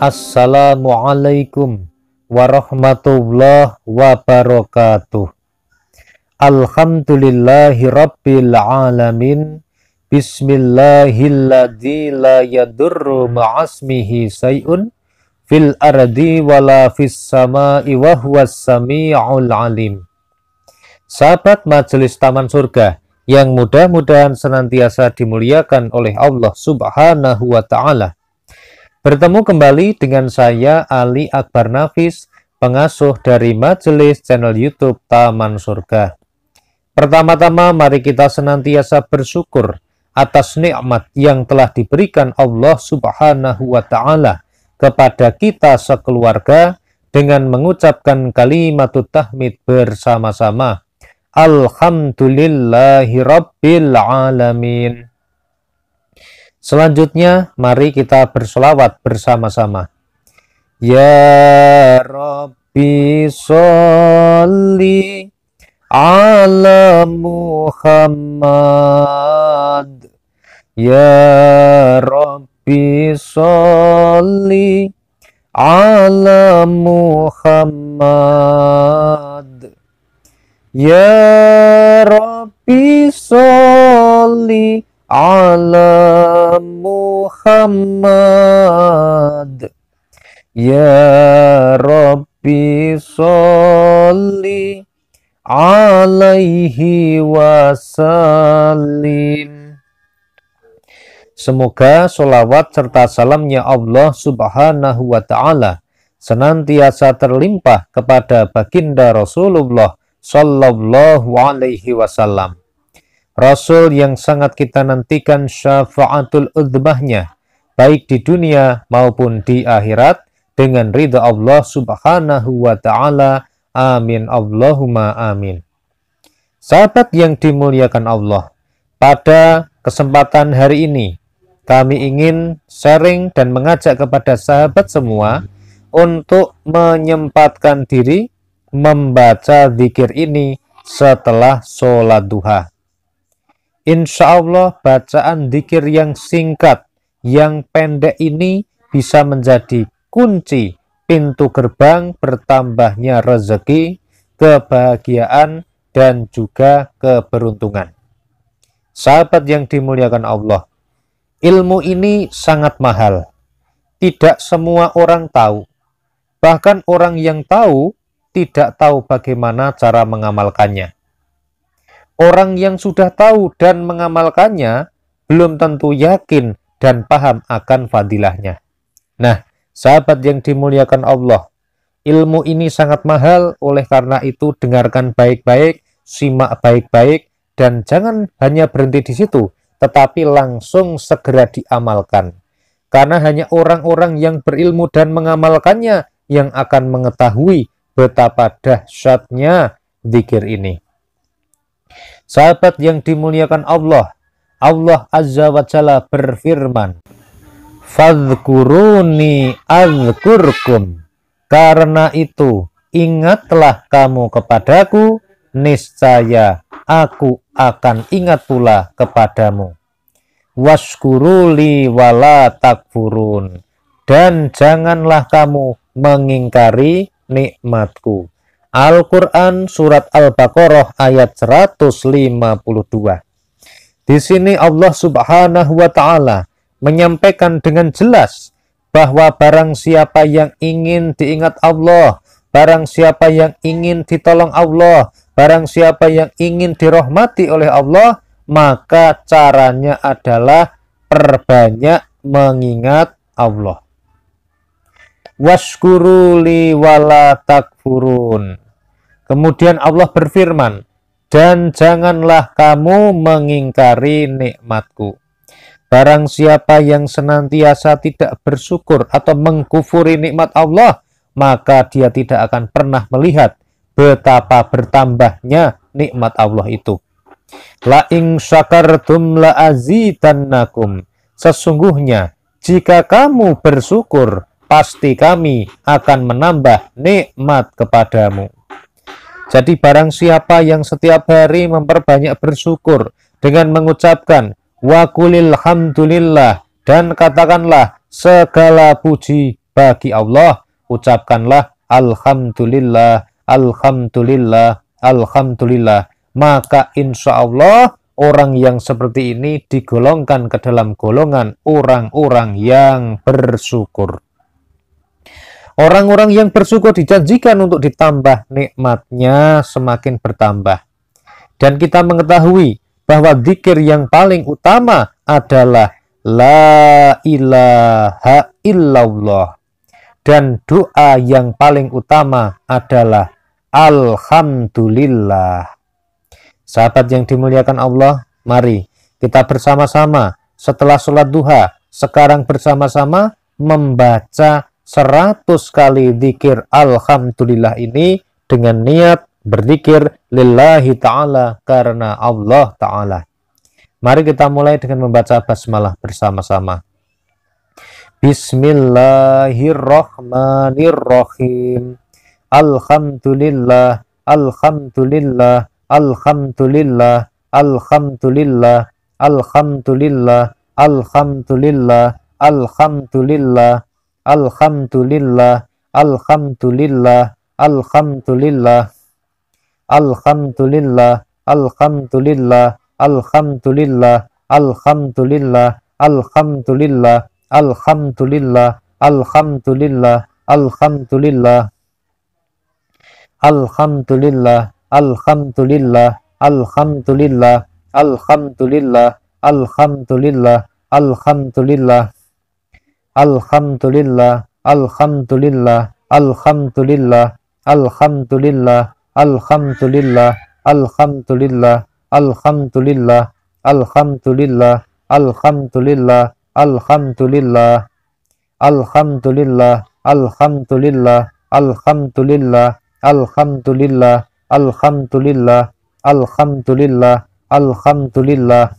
Assalamualaikum warahmatullahi wabarakatuh. Alhamdulillahi rabbil alamin. Bismillahilladzi la yadurru ma'asmihi say'un fil ardi wala fis sama'i wa huwas sami'ul alim. Sahabat Majelis Taman Surga yang mudah-mudahan senantiasa dimuliakan oleh Allah Subhanahu wa taala. Bertemu kembali dengan saya Ali Akbar Nafis, pengasuh dari majelis channel YouTube Taman Surga. Pertama-tama mari kita senantiasa bersyukur atas nikmat yang telah diberikan Allah Subhanahu wa taala kepada kita sekeluarga dengan mengucapkan kalimat tahmid bersama-sama. Alhamdulillahirabbil alamin. Selanjutnya, mari kita bersolawat bersama-sama. Ya Rabbi Soli ala Muhammad Ya Rabbi Soli ala Muhammad Ya Rabbi Muhammad على ya Rabbi salli alaihi عليه وسلم Semoga solawat serta salamnya Allah subhanahu wa ta'ala senantiasa terlimpah kepada baginda Rasulullah sallallahu alaihi wasallam Rasul yang sangat kita nantikan syafaatul udhbahnya, baik di dunia maupun di akhirat, dengan ridha Allah subhanahu wa ta'ala. Amin Allahumma amin. Sahabat yang dimuliakan Allah, pada kesempatan hari ini, kami ingin sharing dan mengajak kepada sahabat semua untuk menyempatkan diri membaca zikir ini setelah sholat duha. Insya Allah bacaan dikir yang singkat, yang pendek ini bisa menjadi kunci pintu gerbang bertambahnya rezeki, kebahagiaan, dan juga keberuntungan. Sahabat yang dimuliakan Allah, ilmu ini sangat mahal. Tidak semua orang tahu. Bahkan orang yang tahu tidak tahu bagaimana cara mengamalkannya. Orang yang sudah tahu dan mengamalkannya belum tentu yakin dan paham akan fadilahnya. Nah, sahabat yang dimuliakan Allah, ilmu ini sangat mahal oleh karena itu dengarkan baik-baik, simak baik-baik, dan jangan hanya berhenti di situ, tetapi langsung segera diamalkan. Karena hanya orang-orang yang berilmu dan mengamalkannya yang akan mengetahui betapa dahsyatnya zikir ini. Sahabat yang dimuliakan Allah, Allah Azza wa Jalla berfirman, Fadkuruni azkurkum. Karena itu, ingatlah kamu kepadaku, niscaya aku akan ingat pula kepadamu. Waskuruli wala takfurun. Dan janganlah kamu mengingkari nikmatku. Al-Quran Surat Al-Baqarah ayat 152. Di sini Allah subhanahu wa ta'ala menyampaikan dengan jelas bahwa barang siapa yang ingin diingat Allah, barang siapa yang ingin ditolong Allah, barang siapa yang ingin dirahmati oleh Allah, maka caranya adalah perbanyak mengingat Allah. Waskuruli wala takfurun. Kemudian Allah berfirman, dan janganlah kamu mengingkari nikmatku. Barang siapa yang senantiasa tidak bersyukur atau mengkufuri nikmat Allah, maka dia tidak akan pernah melihat betapa bertambahnya nikmat Allah itu. La ing syakartum la azidannakum. Sesungguhnya jika kamu bersyukur, pasti kami akan menambah nikmat kepadamu. Jadi barang siapa yang setiap hari memperbanyak bersyukur dengan mengucapkan wakulil hamdulillah dan katakanlah segala puji bagi Allah, ucapkanlah alhamdulillah, alhamdulillah, alhamdulillah. Maka insya Allah orang yang seperti ini digolongkan ke dalam golongan orang-orang yang bersyukur. Orang-orang yang bersyukur dijanjikan untuk ditambah nikmatnya semakin bertambah. Dan kita mengetahui bahwa zikir yang paling utama adalah La ilaha illallah. Dan doa yang paling utama adalah Alhamdulillah. Sahabat yang dimuliakan Allah, mari kita bersama-sama setelah sholat duha sekarang bersama-sama membaca 100 kali dikir Alhamdulillah ini dengan niat berzikir lillahi ta'ala karena Allah ta'ala. Mari kita mulai dengan membaca basmalah bersama-sama. Bismillahirrahmanirrahim. Alhamdulillah, alhamdulillah, alhamdulillah, alhamdulillah, alhamdulillah, alhamdulillah, alhamdulillah, alhamdulillah Alhamdulillah, Alhamdulillah, Alhamdulillah, Alhamdulillah, Alhamdulillah, Alhamdulillah, Alhamdulillah, Alhamdulillah, Alhamdulillah, Alhamdulillah, Alhamdulillah, Alhamdulillah, Alhamdulillah, Alhamdulillah, Alhamdulillah, Alhamdulillah, Alhamdulillah. Alhamdulillah, Alhamdulillah, Alhamdulillah, Alhamdulillah, Alhamdulillah, Alhamdulillah, Alhamdulillah, Alhamdulillah, Alhamdulillah, Alhamdulillah, Alhamdulillah, Alhamdulillah, Alhamdulillah, Alhamdulillah, Alhamdulillah, Alhamdulillah, Alhamdulillah,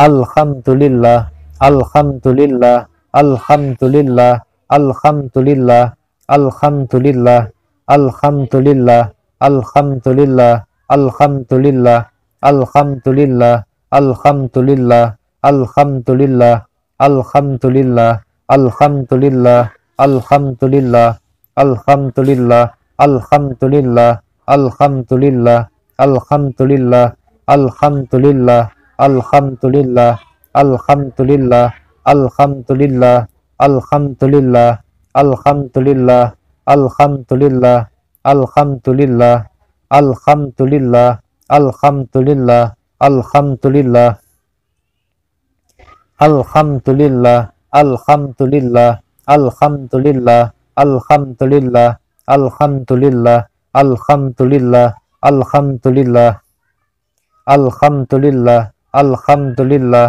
Alhamdulillah, Alhamdulillah, Alhamdulillah, Alhamdulillah, Alhamdulillah, Alhamdulillah, Alhamdulillah, Alhamdulillah, Alhamdulillah, Alhamdulillah, Alhamdulillah, Alhamdulillah, Alhamdulillah, Alhamdulillah, Alhamdulillah, Alhamdulillah, Alhamdulillah, Alhamdulillah, Alhamdulillah, Alhamdulillah, Alhamdulillah, Alhamdulillah, Alhamdulillah, Alhamdulillah, Alhamdulillah, Alhamdulillah, Alhamdulillah, Alhamdulillah, Alhamdulillah, Alhamdulillah, Alhamdulillah, Alhamdulillah, Alhamdulillah, Alhamdulillah, Alhamdulillah, Alhamdulillah, Alhamdulillah, Alhamdulillah,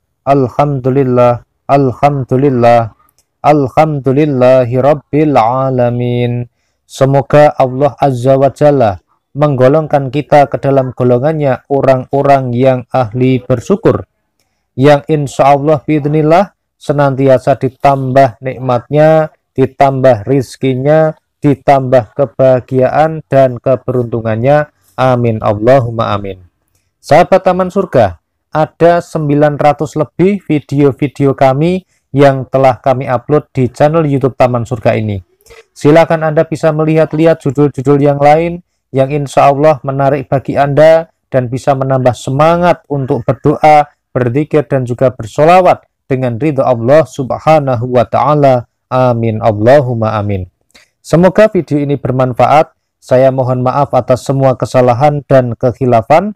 Alhamdulillah, Alhamdulillah, Alhamdulillahi Rabbil Alamin. Semoga Allah Azza wa Jalla menggolongkan kita ke dalam golongannya orang-orang yang ahli bersyukur. Yang insya Allah bidnillah senantiasa ditambah nikmatnya, ditambah rizkinya, ditambah kebahagiaan dan keberuntungannya. Amin. Allahumma amin. Sahabat Taman Surga, ada 900 lebih video-video kami yang telah kami upload di channel YouTube Taman Surga ini. Silakan Anda bisa melihat-lihat judul-judul yang lain yang insya Allah menarik bagi Anda dan bisa menambah semangat untuk berdoa, berzikir dan juga bersolawat dengan ridho Allah subhanahu wa ta'ala. Amin. Allahumma amin. Semoga video ini bermanfaat. Saya mohon maaf atas semua kesalahan dan kehilafan.